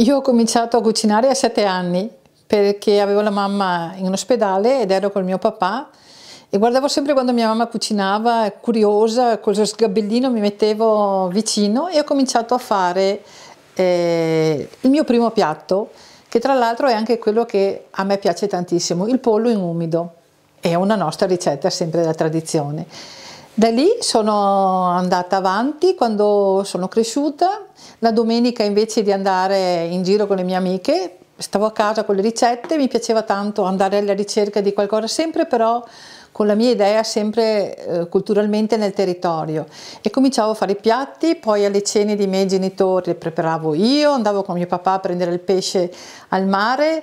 Io ho cominciato a cucinare a sette anni perché avevo la mamma in ospedale ed ero col mio papà e guardavo sempre quando mia mamma cucinava, curiosa, col lo sgabellino mi mettevo vicino e ho cominciato a fare eh, il mio primo piatto, che tra l'altro è anche quello che a me piace tantissimo, il pollo in umido. È una nostra ricetta sempre da tradizione. Da lì sono andata avanti quando sono cresciuta, la domenica invece di andare in giro con le mie amiche stavo a casa con le ricette, mi piaceva tanto andare alla ricerca di qualcosa sempre però con la mia idea sempre eh, culturalmente nel territorio e cominciavo a fare i piatti, poi alle cene dei miei genitori le preparavo io, andavo con mio papà a prendere il pesce al mare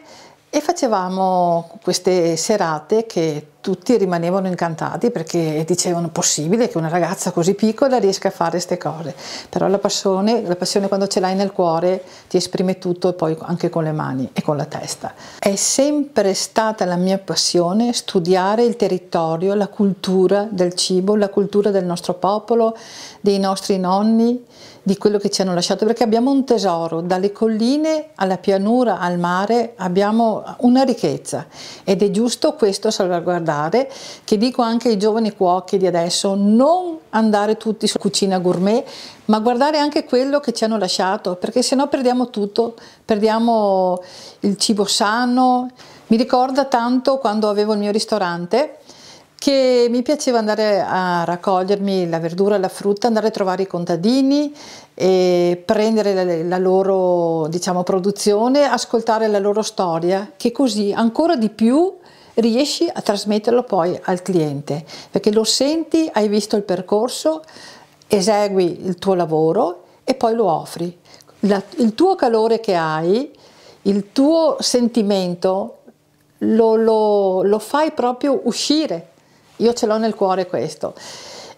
e facevamo queste serate che tutti rimanevano incantati perché dicevano possibile che una ragazza così piccola riesca a fare queste cose, però la passione, la passione quando ce l'hai nel cuore ti esprime tutto e poi anche con le mani e con la testa. È sempre stata la mia passione studiare il territorio, la cultura del cibo, la cultura del nostro popolo, dei nostri nonni, di quello che ci hanno lasciato, perché abbiamo un tesoro, dalle colline alla pianura, al mare, abbiamo una ricchezza ed è giusto questo salvaguardare particolare che dico anche ai giovani cuochi di adesso, non andare tutti su cucina gourmet, ma guardare anche quello che ci hanno lasciato, perché sennò perdiamo tutto, perdiamo il cibo sano. Mi ricorda tanto quando avevo il mio ristorante che mi piaceva andare a raccogliermi la verdura, la frutta, andare a trovare i contadini e prendere la, loro diciamo, produzione, ascoltare la loro storia, che così ancora di più riesci a trasmetterlo poi al cliente, perché lo senti, hai visto il percorso, esegui il tuo lavoro e poi lo offri. La, il tuo calore che hai, il tuo sentimento lo, lo, lo fai proprio uscire. Io ce l'ho nel cuore questo.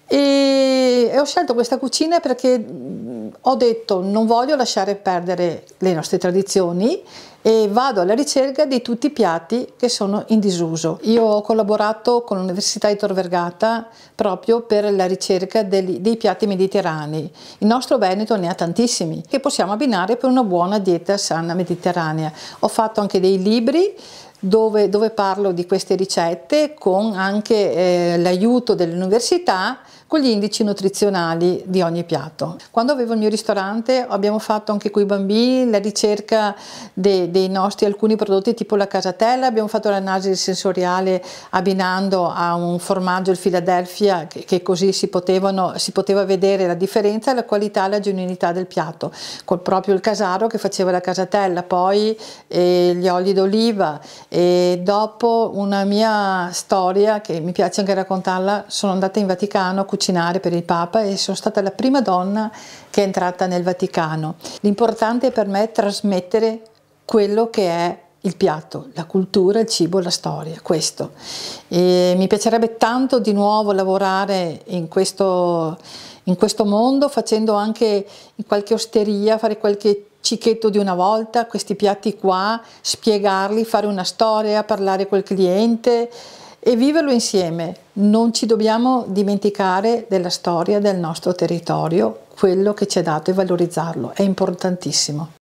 E ho scelto questa cucina perché mm, ho detto non voglio lasciare perdere le nostre tradizioni e vado alla ricerca di tutti i piatti che sono in disuso. Io ho collaborato con l'Università di Tor Vergata proprio per la ricerca dei, dei piatti mediterranei. Il nostro Veneto ne ha tantissimi che possiamo abbinare per una buona dieta sana mediterranea. Ho fatto anche dei libri dove, dove parlo di queste ricette con anche eh, l'aiuto dell'università con gli indici nutrizionali di ogni piatto. Quando avevo il mio ristorante abbiamo fatto anche con i bambini la ricerca de, dei nostri alcuni prodotti tipo la casatella, abbiamo fatto l'analisi sensoriale abbinando a un formaggio il Philadelphia che, che così si, potevano, si, poteva vedere la differenza, la qualità e la genuinità del piatto, col proprio il casaro che faceva la casatella, poi eh, gli oli d'oliva e dopo una mia storia che mi piace anche raccontarla, sono andata in Vaticano a cucinare per il Papa e sono stata la prima donna che è entrata nel Vaticano. L'importante per me è trasmettere quello che è il piatto, la cultura, il cibo, la storia, questo. E mi piacerebbe tanto di nuovo lavorare in questo, in questo mondo facendo anche in qualche osteria, fare qualche cicchetto di una volta, questi piatti qua, spiegarli, fare una storia, parlare col cliente e viverlo insieme. Non ci dobbiamo dimenticare della storia del nostro territorio, quello che ci è dato e valorizzarlo. È importantissimo.